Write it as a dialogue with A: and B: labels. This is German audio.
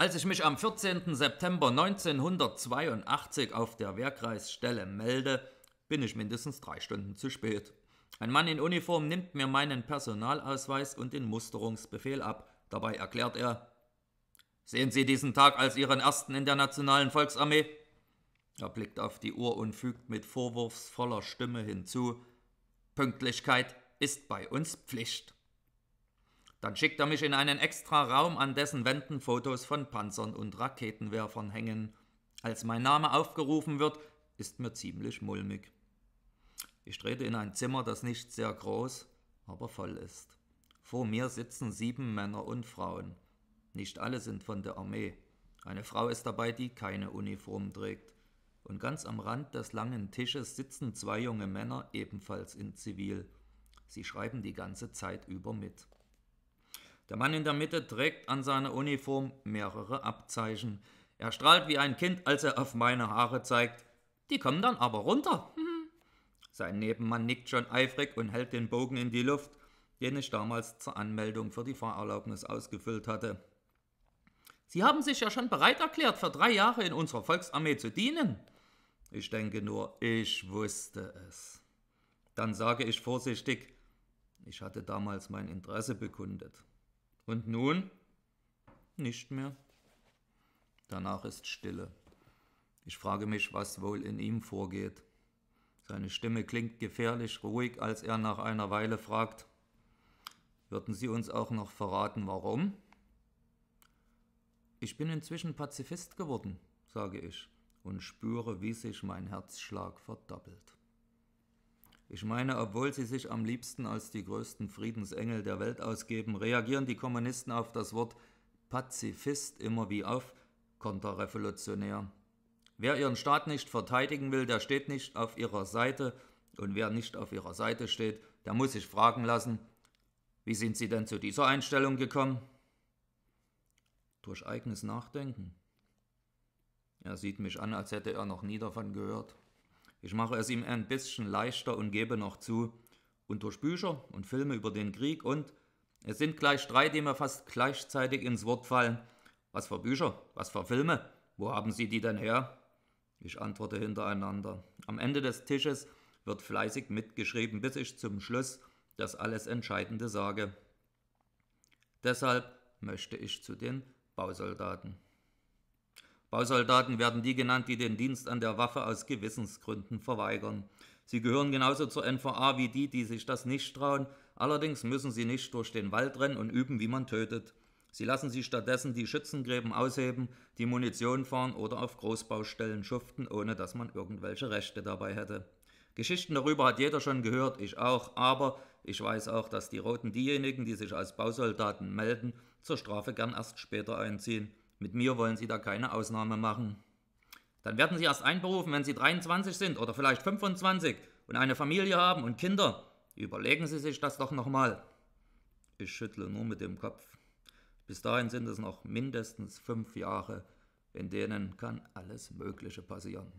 A: Als ich mich am 14. September 1982 auf der Wehrkreisstelle melde, bin ich mindestens drei Stunden zu spät. Ein Mann in Uniform nimmt mir meinen Personalausweis und den Musterungsbefehl ab. Dabei erklärt er, Sehen Sie diesen Tag als Ihren ersten in der Nationalen Volksarmee? Er blickt auf die Uhr und fügt mit vorwurfsvoller Stimme hinzu, Pünktlichkeit ist bei uns Pflicht. Dann schickt er mich in einen extra Raum, an dessen Wänden Fotos von Panzern und Raketenwerfern hängen. Als mein Name aufgerufen wird, ist mir ziemlich mulmig. Ich trete in ein Zimmer, das nicht sehr groß, aber voll ist. Vor mir sitzen sieben Männer und Frauen. Nicht alle sind von der Armee. Eine Frau ist dabei, die keine Uniform trägt. Und ganz am Rand des langen Tisches sitzen zwei junge Männer, ebenfalls in Zivil. Sie schreiben die ganze Zeit über mit. Der Mann in der Mitte trägt an seiner Uniform mehrere Abzeichen. Er strahlt wie ein Kind, als er auf meine Haare zeigt. Die kommen dann aber runter. Mhm. Sein Nebenmann nickt schon eifrig und hält den Bogen in die Luft, den ich damals zur Anmeldung für die Fahrerlaubnis ausgefüllt hatte. Sie haben sich ja schon bereit erklärt, für drei Jahre in unserer Volksarmee zu dienen. Ich denke nur, ich wusste es. Dann sage ich vorsichtig, ich hatte damals mein Interesse bekundet. Und nun nicht mehr. Danach ist Stille. Ich frage mich, was wohl in ihm vorgeht. Seine Stimme klingt gefährlich ruhig, als er nach einer Weile fragt, würden Sie uns auch noch verraten, warum? Ich bin inzwischen Pazifist geworden, sage ich und spüre, wie sich mein Herzschlag verdoppelt. Ich meine, obwohl sie sich am liebsten als die größten Friedensengel der Welt ausgeben, reagieren die Kommunisten auf das Wort Pazifist immer wie auf Konterrevolutionär. Wer ihren Staat nicht verteidigen will, der steht nicht auf ihrer Seite, und wer nicht auf ihrer Seite steht, der muss sich fragen lassen, wie sind Sie denn zu dieser Einstellung gekommen? Durch eigenes Nachdenken. Er sieht mich an, als hätte er noch nie davon gehört. Ich mache es ihm ein bisschen leichter und gebe noch zu, und durch Bücher und Filme über den Krieg und es sind gleich drei, die mir fast gleichzeitig ins Wort fallen. Was für Bücher, was für Filme, wo haben Sie die denn her? Ich antworte hintereinander. Am Ende des Tisches wird fleißig mitgeschrieben, bis ich zum Schluss das alles Entscheidende sage. Deshalb möchte ich zu den Bausoldaten. Bausoldaten werden die genannt, die den Dienst an der Waffe aus Gewissensgründen verweigern. Sie gehören genauso zur NVA wie die, die sich das nicht trauen, allerdings müssen sie nicht durch den Wald rennen und üben, wie man tötet. Sie lassen sich stattdessen die Schützengräben ausheben, die Munition fahren oder auf Großbaustellen schuften, ohne dass man irgendwelche Rechte dabei hätte. Geschichten darüber hat jeder schon gehört, ich auch, aber ich weiß auch, dass die Roten diejenigen, die sich als Bausoldaten melden, zur Strafe gern erst später einziehen. Mit mir wollen Sie da keine Ausnahme machen. Dann werden Sie erst einberufen, wenn Sie 23 sind oder vielleicht 25 und eine Familie haben und Kinder. Überlegen Sie sich das doch nochmal. Ich schüttle nur mit dem Kopf. Bis dahin sind es noch mindestens fünf Jahre, in denen kann alles Mögliche passieren.